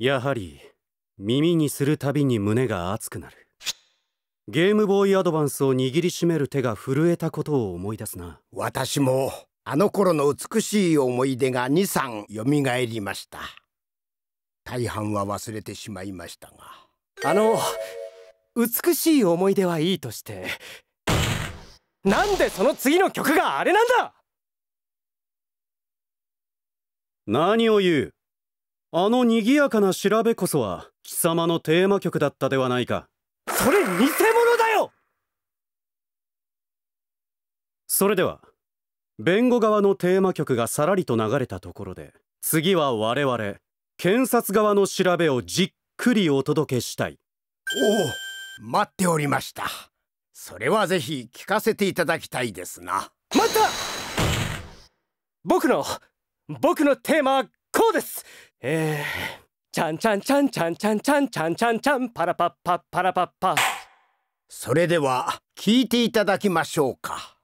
やはり耳にするたびに胸が熱くなるゲームボーイアドバンスを握りしめる手が震えたことを思い出すな私もあの頃の美しい思い出が23蘇りました大半は忘れてしまいましたがあの美しい思い出はいいとしてなんでその次の曲があれなんだ何を言うあの賑やかな調べこそは貴様のテーマ曲だったではないかそれ偽物だよそれでは弁護側のテーマ曲がさらりと流れたところで次は我々検察側の調べをじっくりお届けしたいおお待っておりましたそれはぜひ聞かせていただきたいですな待った僕の僕のテーマはこうですえー、ちゃんちゃんちゃんちゃんちゃんちゃんちゃんちゃんちゃんパラパッパパラパッパそれでは聞いていただきましょうか。